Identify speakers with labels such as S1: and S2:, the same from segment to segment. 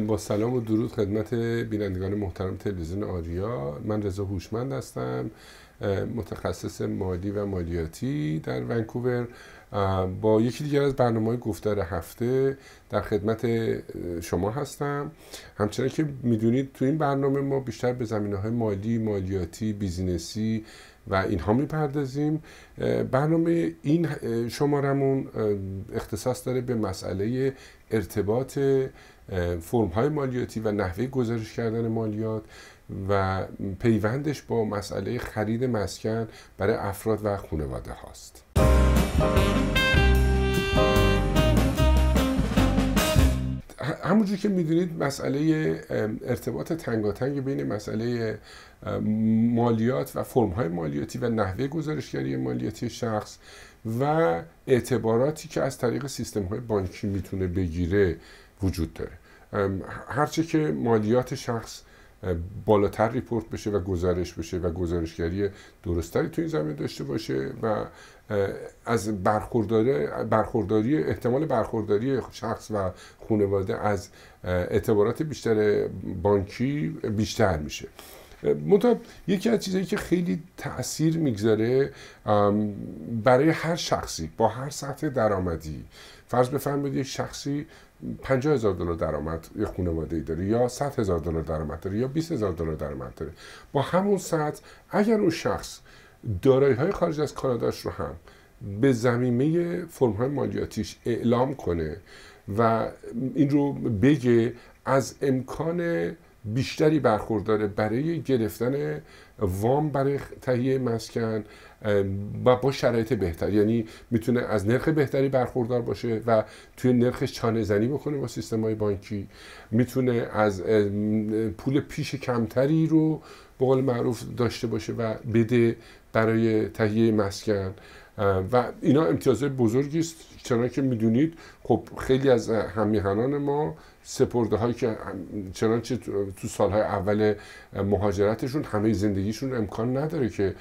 S1: با سلام و درود خدمت بینندگان محترم تلویزیون آریا من رضا هوشمند هستم متخصص مالی و مالیاتی در ونکوور با یکی دیگر از برنامه های گفتار هفته در خدمت شما هستم همچنان که میدونید تو این برنامه ما بیشتر به زمینه های مالی، مالیاتی، بیزینسی و اینها میپردازیم برنامه این شمارمون اختصاص داره به مسئله ارتباط فرم های مالیاتی و نحوه گزارش کردن مالیات و پیوندش با مسئله خرید مسکن برای افراد و خانواده هاست همونجور که میدونید مسئله ارتباط تنگاتنگ بین مسئله مالیات و فرمهای مالیاتی و نحوه گزارشگری مالیاتی شخص و اعتباراتی که از طریق سیستم های بانکی میتونه بگیره وجود داره هرچه که مالیات شخص بالاتر ریپورت بشه و گزارش بشه و گزارشگری درستری تو این زمینه داشته باشه و از برخورداری, برخورداری احتمال برخورداری شخص و خانواده از اعتبارات بیشتر بانکی بیشتر میشه منتها یکی از چیزهایی که خیلی تاثیر میگذاره برای هر شخصی با هر سطح درآمدی فرض بفرمایید یک شخصی 50 هزار دلار درآمد یه خانواده ای داره یا 100 هزار دلار درآمد داره یا 20 هزار دلار درآمد داره با همون سطح اگر اون شخص دارایی های خارج از کاناداش رو هم به زمینه فرم های مالیاتیش اعلام کنه و این رو بگه از امکان بیشتری برخورداره برای گرفتن وام برای تهیه مسکن و با شرایط بهتر یعنی میتونه از نرخ بهتری برخوردار باشه و توی نرخش چانه زنی بکنه با سیستم های بانکی میتونه از پول پیش کمتری رو به قول معروف داشته باشه و بده برای تهیه مسکن و اینا امتیازهای بزرگی است چنانکه میدونید خب خیلی از همیهنان ما سپرده هایی که چنانچه تو سالهای اول مهاجرتشون همه زندگیشون امکان نداره که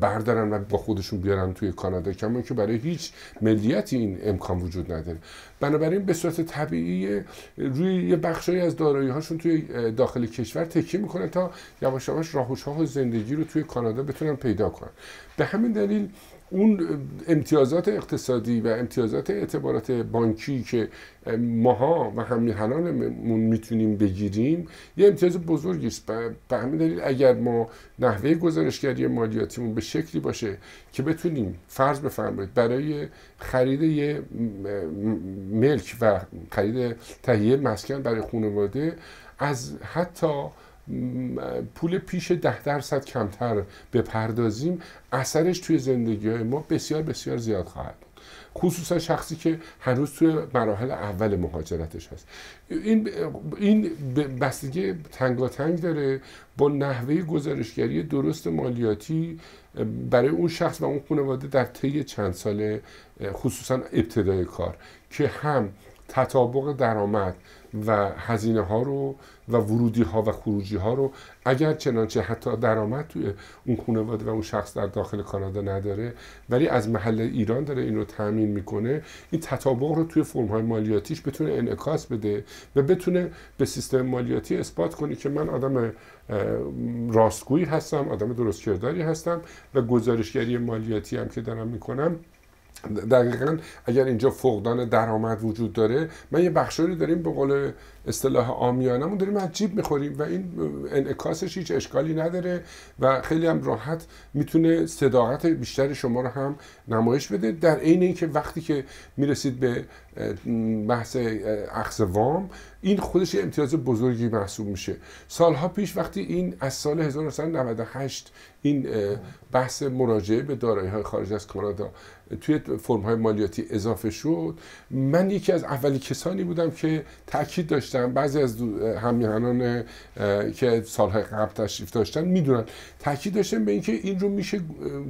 S1: بردارن و با خودشون بیارن توی کانادا کما که برای هیچ ملیتی این امکان وجود نداره بنابراین به صورت طبیعی روی یه بخشی از دارایی هاشون توی داخل کشور تکیه میکنه تا یواش یواش راهوش ها و زندگی رو توی کانادا بتونن پیدا کنن به همین دلیل اون امتیازات اقتصادی و امتیازات اعتبارات بانکی که ماها و همیهنانمون میتونیم بگیریم یه امتیاز بزرگی است به همین دلیل اگر ما نحوه گزارشگری مالیاتیمون به شکلی باشه که بتونیم فرض بفرمایید برای خرید یه ملک و خرید تهیه مسکن برای خانواده از حتی پول پیش ده درصد کمتر بپردازیم اثرش توی زندگی ما بسیار بسیار زیاد خواهد بود خصوصا شخصی که هنوز توی مراحل اول مهاجرتش هست این این بستگی تنگاتنگ داره با نحوه گزارشگری درست مالیاتی برای اون شخص و اون خانواده در طی چند سال خصوصا ابتدای کار که هم تطابق درآمد و هزینه ها رو و ورودی ها و خروجی ها رو اگر چنانچه حتی درآمد توی اون خانواده و اون شخص در داخل کانادا نداره ولی از محل ایران داره این رو تامین میکنه این تطابق رو توی فرم های مالیاتیش بتونه انعکاس بده و بتونه به سیستم مالیاتی اثبات کنه که من آدم راستگویی هستم آدم درست کرداری هستم و گزارشگری مالیاتی هم که دارم میکنم دقیقا اگر اینجا فقدان درآمد وجود داره من یه بخشی داریم به قول اصطلاح آمیانمون داریم از جیب میخوریم و این انعکاسش هیچ اشکالی نداره و خیلی هم راحت میتونه صداقت بیشتر شما رو هم نمایش بده در عین اینکه وقتی که میرسید به بحث اخذ وام این خودش یه امتیاز بزرگی محسوب میشه سالها پیش وقتی این از سال 1998 این بحث مراجعه به دارایی های خارج از کانادا توی فرم های مالیاتی اضافه شد من یکی از اولین کسانی بودم که تاکید داشت بعضی از همیهنان که سالهای قبل تشریف داشتن میدونن تاکید داشتن به اینکه این رو میشه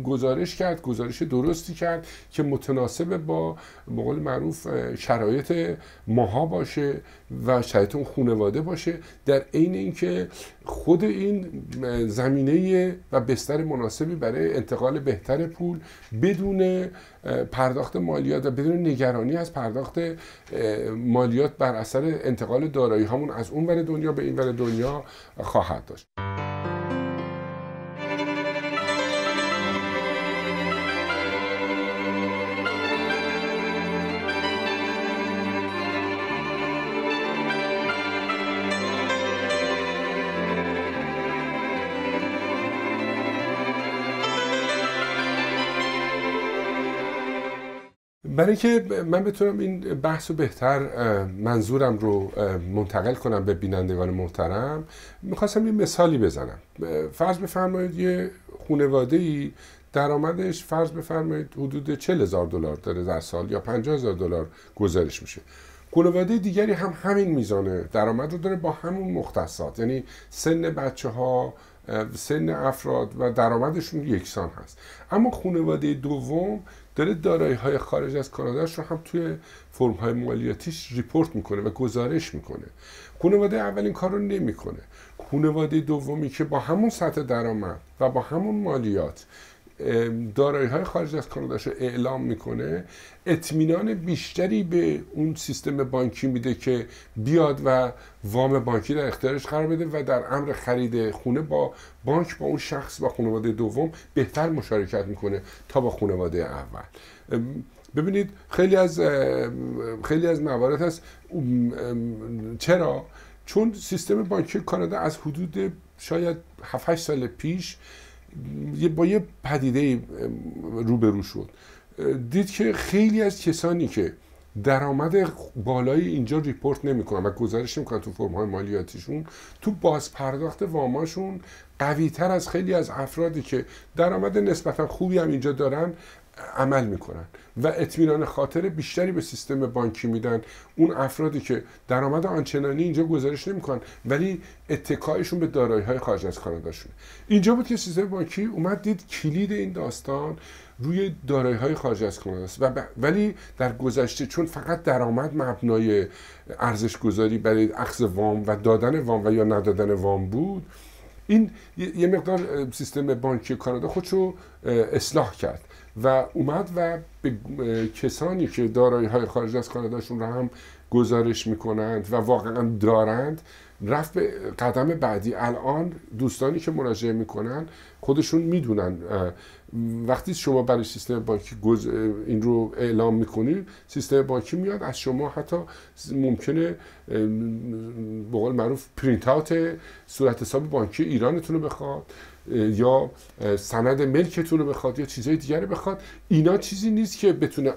S1: گزارش کرد گزارش درستی کرد که متناسب با به معروف شرایط ماها باشه و شرایط اون خونواده باشه در عین اینکه خود این زمینه و بستر مناسبی برای انتقال بهتر پول بدون پرداخت مالیات و بدون نگرانی از پرداخت مالیات بر اثر انتقال دارایی همون از اون ور دنیا به این ور دنیا خواهد داشت. برای اینکه من بتونم این بحث رو بهتر منظورم رو منتقل کنم به بینندگان محترم میخواستم یه مثالی بزنم فرض بفرمایید یه خونواده ای درآمدش فرض بفرمایید حدود 40 هزار دلار داره در سال یا 50 هزار دلار گزارش میشه خانواده دیگری هم همین میزانه درآمد رو داره با همون مختصات یعنی سن بچه ها سن افراد و درآمدشون یکسان هست اما خانواده دوم داره دارایی های خارج از کاناداش رو هم توی فرم های مالیاتیش ریپورت میکنه و گزارش میکنه خانواده اول این کار رو نمیکنه خانواده دومی که با همون سطح درآمد و با همون مالیات دارایی های خارج از کاناداش رو اعلام میکنه اطمینان بیشتری به اون سیستم بانکی میده که بیاد و وام بانکی در اختیارش قرار بده و در امر خرید خونه با بانک با اون شخص و خانواده دوم بهتر مشارکت میکنه تا با خانواده اول ببینید خیلی از خیلی از موارد هست چرا چون سیستم بانکی کانادا از حدود شاید 7 سال پیش با یه پدیده روبرو شد دید که خیلی از کسانی که درآمد بالای اینجا ریپورت نمیکنن و گزارش نمیکنن تو فرم های مالیاتیشون تو باز پرداخت واماشون قوی تر از خیلی از افرادی که درآمد نسبتا خوبی هم اینجا دارن عمل میکنن و اطمینان خاطر بیشتری به سیستم بانکی میدن اون افرادی که درآمد آنچنانی اینجا گزارش نمیکنن ولی اتکایشون به دارایی های خارج از کاناداشونه اینجا بود که سیستم بانکی اومد دید کلید این داستان روی دارایی های خارج از کانادا است و ولی در گذشته چون فقط درآمد مبنای ارزش گذاری برای اخذ وام و دادن وام و یا ندادن وام بود این یه مقدار سیستم بانکی کانادا خودشو اصلاح کرد و اومد و به کسانی که دارایی های خارج از کاناداشون رو هم گزارش میکنند و واقعا دارند رفت به قدم بعدی الان دوستانی که مراجعه میکنند خودشون میدونن وقتی شما برای سیستم بانکی این رو اعلام میکنید سیستم بانکی میاد از شما حتی ممکنه به قول معروف پرینت اوت صورت حساب بانکی ایرانتون رو بخواد یا سند ملکتون رو بخواد یا چیزهای دیگر بخواد اینا چیزی نیست که بتونه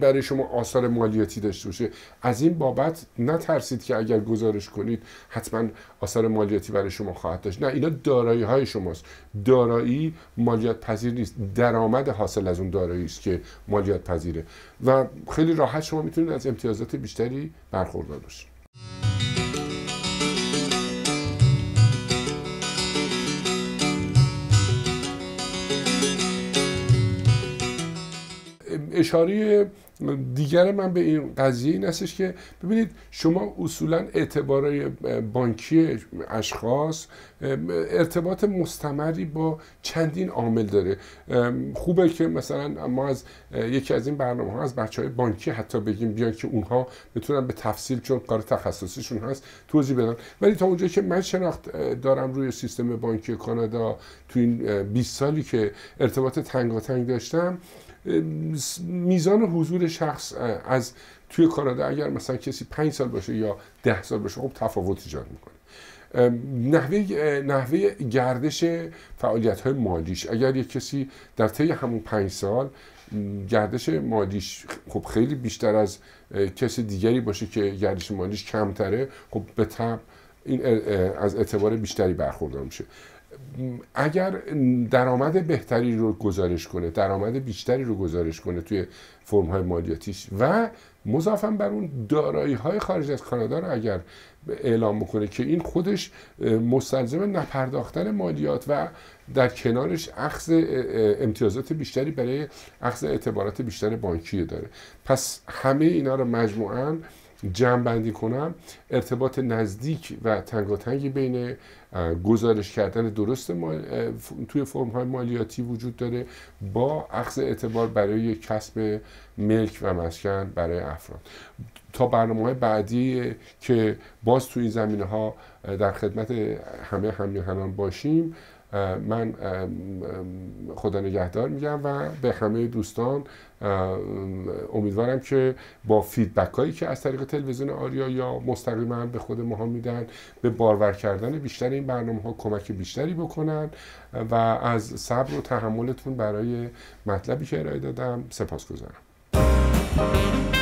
S1: برای شما آثار مالیاتی داشته باشه از این بابت نترسید که اگر گزارش کنید حتما آثار مالیاتی برای شما خواهد داشت نه اینا دارایی های شماست دارایی مالیات پذیر نیست درآمد حاصل از اون دارایی است که مالیات پذیره و خیلی راحت شما میتونید از امتیازات بیشتری برخوردار باشید اشاره دیگر من به این قضیه این هستش که ببینید شما اصولا اعتبارای بانکی اشخاص ارتباط مستمری با چندین عامل داره خوبه که مثلا ما از یکی از این برنامه ها از بچه های بانکی حتی بگیم بیان که اونها بتونن به تفصیل چون کار تخصصیشون هست توضیح بدن ولی تا اونجایی که من شناخت دارم روی سیستم بانکی کانادا تو این 20 سالی که ارتباط تنگاتنگ داشتم میزان حضور شخص از توی کانادا اگر مثلا کسی پنج سال باشه یا ده سال باشه خب تفاوت ایجاد میکنه نحوه, نحوه گردش فعالیت های مالیش اگر یک کسی در طی همون پنج سال گردش مالیش خب خیلی بیشتر از کسی دیگری باشه که گردش مالیش کمتره خب به طب این از اعتبار بیشتری برخوردار میشه اگر درآمد بهتری رو گزارش کنه درآمد بیشتری رو گزارش کنه توی فرم های مالیاتیش و مضافم بر اون دارایی های خارج از کانادا رو اگر اعلام بکنه که این خودش مستلزم نپرداختن مالیات و در کنارش اخذ امتیازات بیشتری برای اخذ اعتبارات بیشتر بانکی داره پس همه اینا رو مجموعاً جمع بندی کنم ارتباط نزدیک و تنگاتنگی بین گزارش کردن درست توی فرم های مالیاتی وجود داره با اخذ اعتبار برای کسب ملک و مسکن برای افراد تا برنامه های بعدی که باز تو این زمینه ها در خدمت همه همین باشیم من خدا نگهدار میگم و به همه دوستان امیدوارم که با فیدبک هایی که از طریق تلویزیون آریا یا مستقیما به خود ما میدن به بارور کردن بیشتر این برنامه ها کمک بیشتری بکنن و از صبر و تحملتون برای مطلبی که ارائه دادم سپاس گذارم